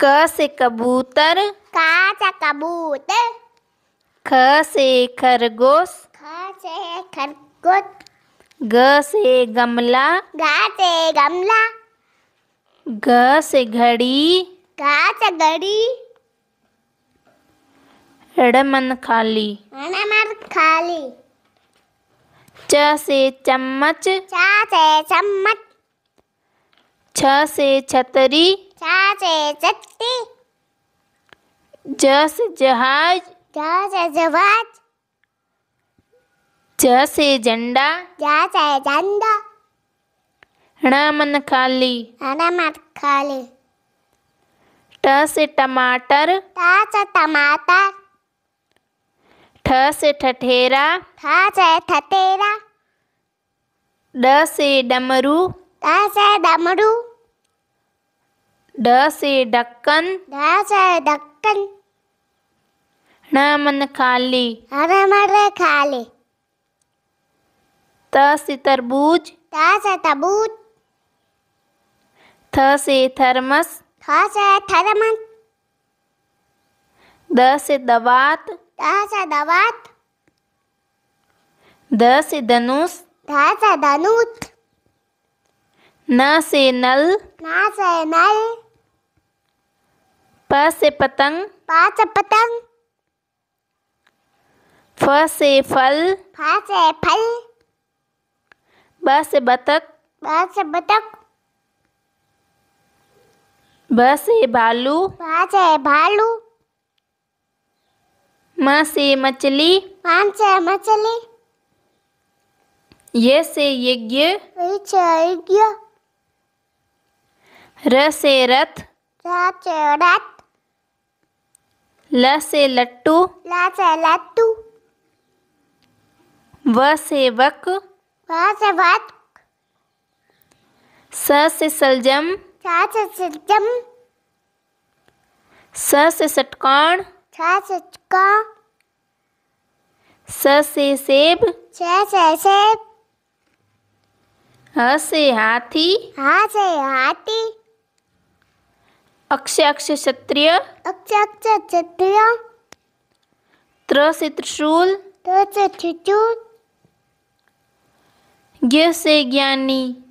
क से कबूतर का से कबूतर ख से खरगोश ख से खरगोश ग से गमला ग से गमला ग से घड़ी ग से घड़ी मन खाली मन खाली च से चम्मच च से चम्मच छ से छतरी छ से छतरी ज से जहाज ज से जहाज ज से झंडा ज से झंडा ण मन खाली ण मन खाली ट से टमाटर ट से टमाटर ठ से ठठेरा ठ से ठठेरा ड से डमरू ड से डमरू ड से ढक्कन ड से ढक्कन ण खाली ण खाली त से तरबूज त से तरबूज थ से थर्मस थ से थर्मस द से दवात द से दवात द से धनुष ध से धनुष न से नल न से नल प से पतंग प से पतंग फ से फल फ से फल ब से बतख ब से बतख ब से भालू ब से भालू म से मछली म से मछली य से यज्ञ य से यज्ञ र से रथ र से रथ ल से लट्टू ल से लट्टू व से वक व से वक स से सलजम स से सलजम स से सटकाण स से चका स से सेब स से सेब ह से हाथी ह से हाथी अक्षय अक्षय क्षत्रिय अक्षय अक्षय क्षत्रिय त्र से त्रिशूल त्र से त्रिशूल ज्ञ से ज्ञानी